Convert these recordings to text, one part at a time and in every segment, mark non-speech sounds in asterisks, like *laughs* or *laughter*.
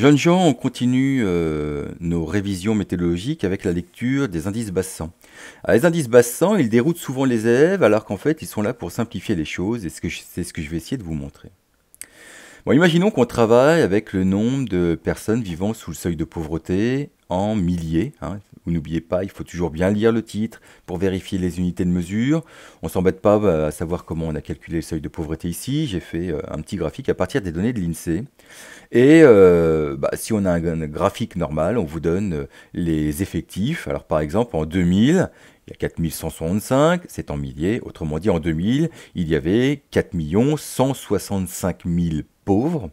Jeunes gens, on continue euh, nos révisions météorologiques avec la lecture des indices bassants. les indices bassants, ils déroutent souvent les élèves alors qu'en fait, ils sont là pour simplifier les choses et c'est ce que je vais essayer de vous montrer. Bon, imaginons qu'on travaille avec le nombre de personnes vivant sous le seuil de pauvreté en milliers, hein, N'oubliez pas, il faut toujours bien lire le titre pour vérifier les unités de mesure. On ne s'embête pas bah, à savoir comment on a calculé le seuil de pauvreté ici. J'ai fait euh, un petit graphique à partir des données de l'INSEE. Et euh, bah, si on a un graphique normal, on vous donne euh, les effectifs. Alors par exemple, en 2000, il y a 4165, c'est en milliers. Autrement dit, en 2000, il y avait 4 165 000 pauvres.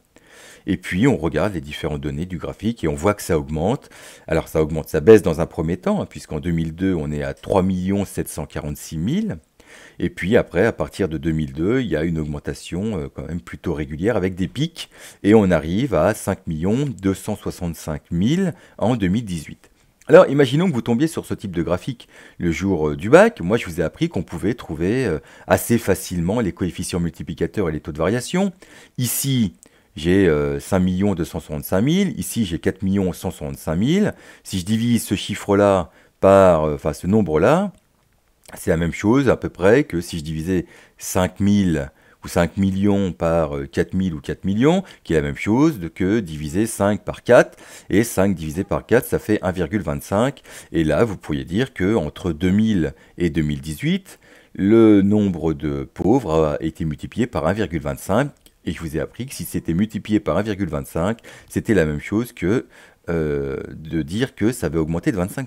Et puis on regarde les différentes données du graphique et on voit que ça augmente. Alors ça augmente, ça baisse dans un premier temps, hein, puisqu'en 2002 on est à 3 746 000. Et puis après, à partir de 2002, il y a une augmentation euh, quand même plutôt régulière avec des pics et on arrive à 5 265 000 en 2018. Alors imaginons que vous tombiez sur ce type de graphique. Le jour euh, du bac, moi je vous ai appris qu'on pouvait trouver euh, assez facilement les coefficients multiplicateurs et les taux de variation. Ici, j'ai 5 265 000. Ici, j'ai 4 165 000. Si je divise ce chiffre-là par, euh, enfin, ce nombre-là, c'est la même chose à peu près que si je divisais 5 000 ou 5 millions par 4 euh, 000 ou 4 millions, qui est la même chose que diviser 5 par 4, et 5 divisé par 4, ça fait 1,25, et là, vous pourriez dire que 2000 et 2018, le nombre de pauvres a été multiplié par 1,25, et je vous ai appris que si c'était multiplié par 1,25, c'était la même chose que euh, de dire que ça avait augmenté de 25%.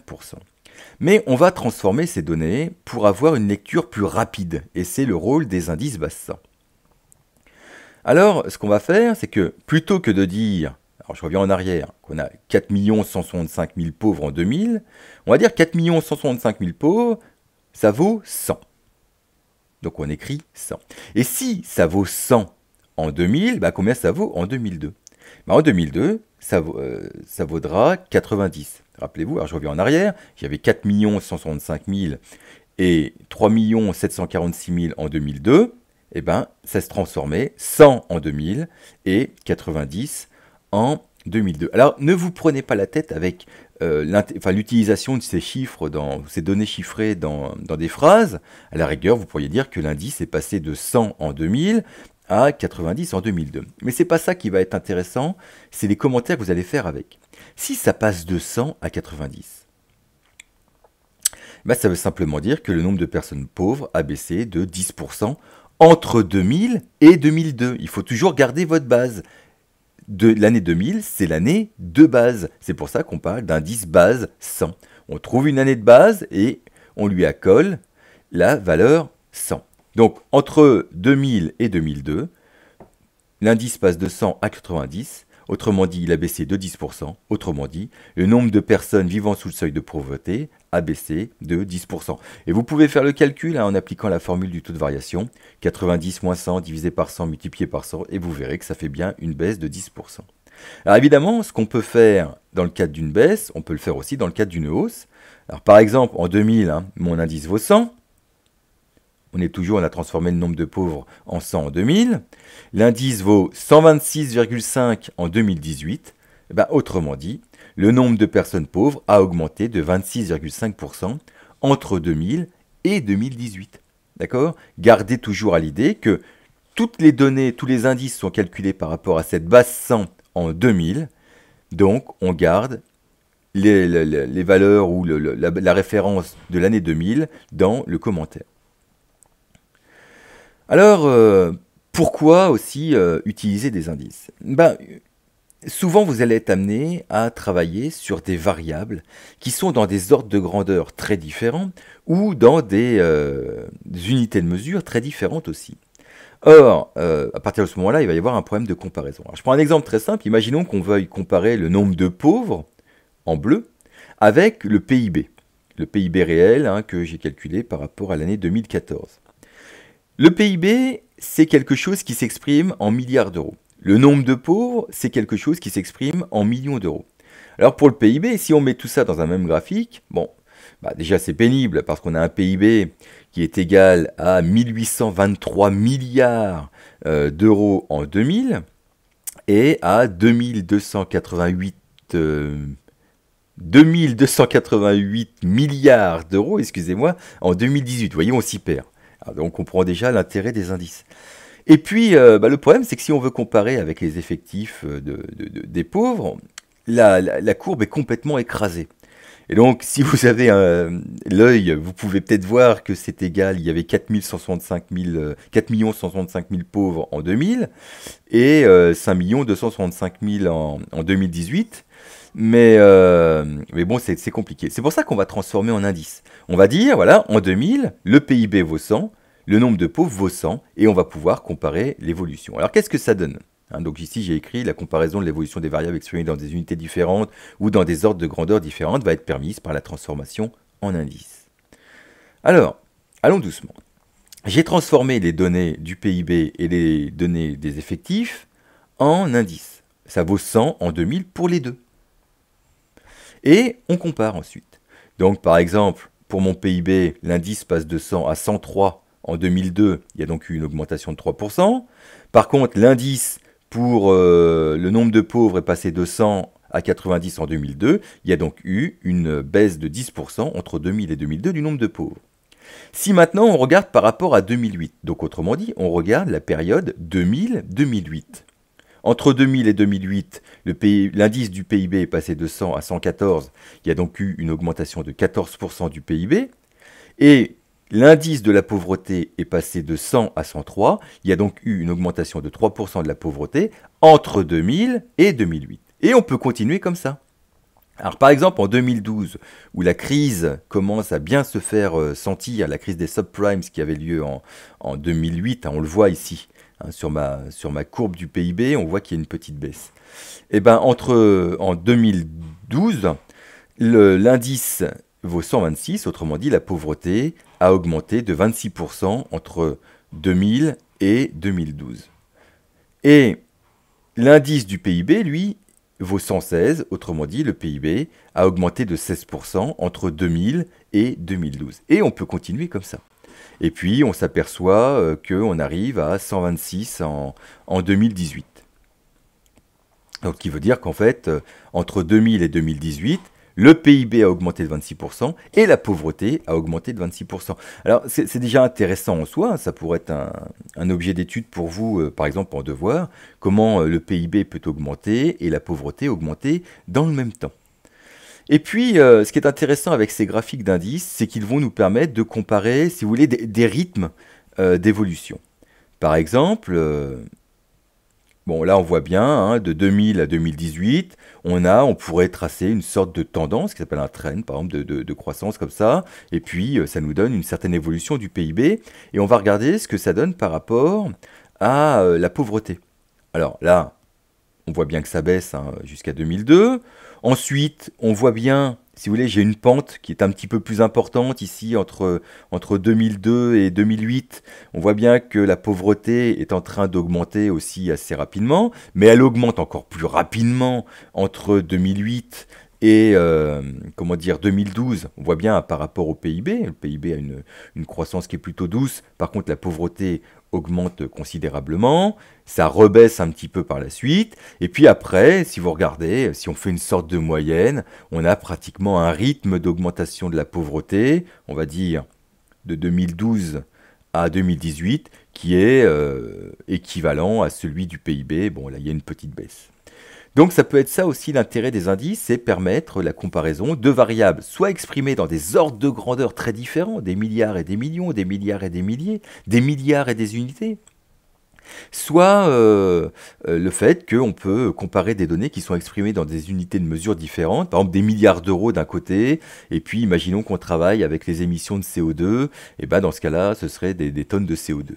Mais on va transformer ces données pour avoir une lecture plus rapide, et c'est le rôle des indices bassins. Alors, ce qu'on va faire, c'est que plutôt que de dire, alors je reviens en arrière, qu'on a 4 165 000 pauvres en 2000, on va dire 4 165 000 pauvres, ça vaut 100. Donc on écrit 100. Et si ça vaut 100 en 2000, bah, combien ça vaut en 2002 bah, En 2002, ça, euh, ça vaudra 90. Rappelez-vous, alors je reviens en arrière, j'avais 4 165 000 et 3 746 000 en 2002. et eh ben, ça se transformait 100 en 2000 et 90 en 2002. Alors, ne vous prenez pas la tête avec euh, l'utilisation de ces chiffres, dans, ces données chiffrées dans, dans, des phrases. À la rigueur, vous pourriez dire que l'indice est passé de 100 en 2000 à 90 en 2002. Mais c'est pas ça qui va être intéressant, c'est les commentaires que vous allez faire avec. Si ça passe de 100 à 90, bah, ça veut simplement dire que le nombre de personnes pauvres a baissé de 10% entre 2000 et 2002. Il faut toujours garder votre base. De l'année 2000, c'est l'année de base. C'est pour ça qu'on parle d'indice base 100. On trouve une année de base et on lui accole la valeur 100. Donc entre 2000 et 2002, l'indice passe de 100 à 90, autrement dit il a baissé de 10%, autrement dit le nombre de personnes vivant sous le seuil de pauvreté a baissé de 10%. Et vous pouvez faire le calcul hein, en appliquant la formule du taux de variation, 90 moins 100 divisé par 100 multiplié par 100, et vous verrez que ça fait bien une baisse de 10%. Alors évidemment, ce qu'on peut faire dans le cadre d'une baisse, on peut le faire aussi dans le cadre d'une hausse. Alors par exemple, en 2000, hein, mon indice vaut 100, on est toujours, on a transformé le nombre de pauvres en 100 en 2000. L'indice vaut 126,5 en 2018. Eh ben, autrement dit, le nombre de personnes pauvres a augmenté de 26,5% entre 2000 et 2018. D'accord Gardez toujours à l'idée que toutes les données, tous les indices sont calculés par rapport à cette base 100 en 2000. Donc, on garde les, valeurs ou la référence de l'année 2000 dans le commentaire. Alors, euh, pourquoi aussi euh, utiliser des indices ben, Souvent, vous allez être amené à travailler sur des variables qui sont dans des ordres de grandeur très différents ou dans des, euh, unités de mesure très différentes aussi. Or, à partir de ce moment-là, il va y avoir un problème de comparaison. je prends un exemple très simple. Imaginons qu'on veuille comparer le nombre de pauvres, en bleu, avec le PIB, le PIB réel hein, que j'ai calculé par rapport à l'année 2014. Le PIB, c'est quelque chose qui s'exprime en milliards d'euros. Le nombre de pauvres, c'est quelque chose qui s'exprime en millions d'euros. Alors pour le PIB, si on met tout ça dans un même graphique, bon, bah, déjà c'est pénible parce qu'on a un PIB qui est égal à 1823 milliards euh, d'euros en 2000 et à 2288 euh, milliards d'euros, excusez-moi, en 2018. Vous voyez, on s'y perd. Donc ah, ben, on comprend déjà l'intérêt des indices. Et puis, euh, bah, le problème, c'est que si on veut comparer avec les effectifs euh, des pauvres, la courbe est complètement écrasée. Et donc, *laughs* si vous avez euh, l'œil, vous pouvez peut-être voir que c'est égal, il y avait 4, 165 000, pauvres en 2000 et 5 265 000 en, en 2018. Mais, euh, mais bon, c'est compliqué. C'est pour ça qu'on va transformer en indice. On va dire, voilà, en 2000, le PIB vaut 100, le nombre de pauvres vaut 100, et on va pouvoir comparer l'évolution. Alors, qu'est-ce que ça donne Hein, donc ici, j'ai écrit la comparaison de l'évolution des variables exprimées dans des unités différentes ou dans des ordres de grandeur différentes va être permise par la transformation en indice. Alors, allons doucement. J'ai transformé les données du PIB et les données des effectifs en indice Ça vaut 100 en 2000 pour les deux. Et on compare ensuite. Donc par exemple, pour mon PIB, l'indice passe de 100 à 103 en 2002, il y a donc eu une augmentation de 3%. Par contre, l'indice pour euh, le nombre de pauvres est passé de 100 à 90 en 2002, il y a donc eu une baisse de 10% entre 2000 et 2002 du nombre de pauvres. Si maintenant on regarde par rapport à 2008, donc autrement dit, on regarde la période 2000-2008. Entre 2000 et 2008, l'indice du PIB est passé de 100 à 114, il y a donc eu une augmentation de 14% du PIB, et L'indice de la pauvreté est passé de 100 à 103. Il y a donc eu une augmentation de 3% de la pauvreté entre 2000 et 2008. Et on peut continuer comme ça. Alors par exemple en 2012, où la crise commence à bien se faire euh, sentir, la crise des subprimes qui avait lieu en, 2008, hein, on le voit ici hein, sur, ma, courbe du PIB, on voit qu'il y a une petite baisse. Et eh bien entre euh, en 2012, l'indice vaut 126, autrement dit la pauvreté a augmenté de 26% entre 2000 et 2012. Et l'indice du PIB, lui, vaut 116, autrement dit, le PIB a augmenté de 16% entre 2000 et 2012. Et on peut continuer comme ça. Et puis, on s'aperçoit euh, qu'on arrive à 126 en, 2018. Donc, qui veut dire qu'en fait, euh, entre 2000 et 2018, le PIB a augmenté de 26% et la pauvreté a augmenté de 26%. Alors c'est déjà intéressant en soi, hein, ça pourrait être un, objet d'étude pour vous, euh, par exemple en devoir, comment euh, le PIB peut augmenter et la pauvreté augmenter dans le même temps. Et puis, euh, ce qui est intéressant avec ces graphiques d'indices, c'est qu'ils vont nous permettre de comparer, si vous voulez, des, rythmes d'évolution. Par exemple, Bon, là, on voit bien, hein, de 2000 à 2018, on a, on pourrait tracer une sorte de tendance qui s'appelle un trend, par exemple, de, croissance comme ça. Et puis, euh, ça nous donne une certaine évolution du PIB. Et on va regarder ce que ça donne par rapport à euh, la pauvreté. Alors là, on voit bien que ça baisse hein, jusqu'à 2002. Ensuite, on voit bien si vous voulez, j'ai une pente qui est un petit peu plus importante ici entre, entre 2002 et 2008. On voit bien que la pauvreté est en train d'augmenter aussi assez rapidement, mais elle augmente encore plus rapidement entre 2008 et euh, comment dire, 2012, on voit bien par rapport au PIB, le PIB a une, croissance qui est plutôt douce, par contre la pauvreté augmente considérablement, ça rebaisse un petit peu par la suite, et puis après, si vous regardez, si on fait une sorte de moyenne, on a pratiquement un rythme d'augmentation de la pauvreté, on va dire de 2012 à 2018, qui est euh, équivalent à celui du PIB. Bon, là, il y a une petite baisse. Donc ça peut être ça aussi l'intérêt des indices, c'est permettre la comparaison de variables, soit exprimées dans des ordres de grandeur très différents, des milliards et des millions, des milliards et des milliers, des milliards et des unités, soit euh, euh, le fait qu'on peut comparer des données qui sont exprimées dans des unités de mesure différentes, par exemple des milliards d'euros d'un côté, et puis imaginons qu'on travaille avec les émissions de CO2, et ben dans ce cas-là, ce serait des tonnes de CO2.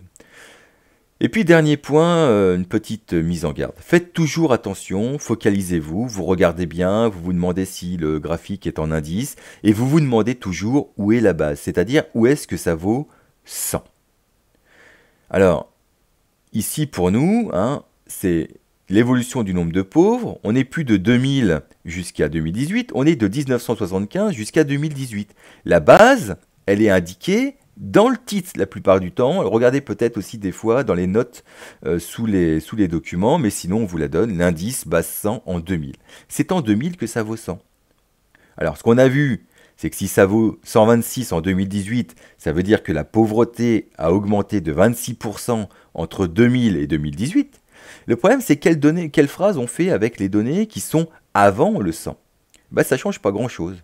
Et puis dernier point, euh, une petite euh, mise en garde. Faites toujours attention, focalisez-vous, vous regardez bien, vous vous demandez si le graphique est en indice, et vous vous demandez toujours où est la base, c'est-à-dire où est-ce que ça vaut 100. Alors, ici pour nous, hein, c'est l'évolution du nombre de pauvres, on est plus de 2000 jusqu'à 2018, on est de 1975 jusqu'à 2018. La base, elle est indiquée dans le titre la plupart du temps. Regardez peut-être aussi des fois dans les notes euh, sous, les, documents, mais sinon on vous la donne, l'indice basse 100 en 2000. C'est en 2000 que ça vaut 100. Alors ce qu'on a vu, c'est que si ça vaut 126 en 2018, ça veut dire que la pauvreté a augmenté de 26% entre 2000 et 2018. Le problème, c'est quelles, données, phrases on fait avec les données qui sont avant le 100 Ça ne Ça change pas grand-chose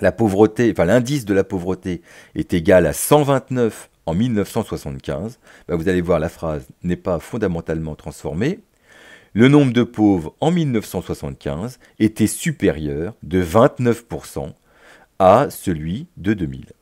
la pauvreté, enfin l'indice de la pauvreté est égal à 129 en 1975, bah, vous allez voir la phrase n'est pas fondamentalement transformée. Le nombre de pauvres en 1975 était supérieur de 29% à celui de 2000.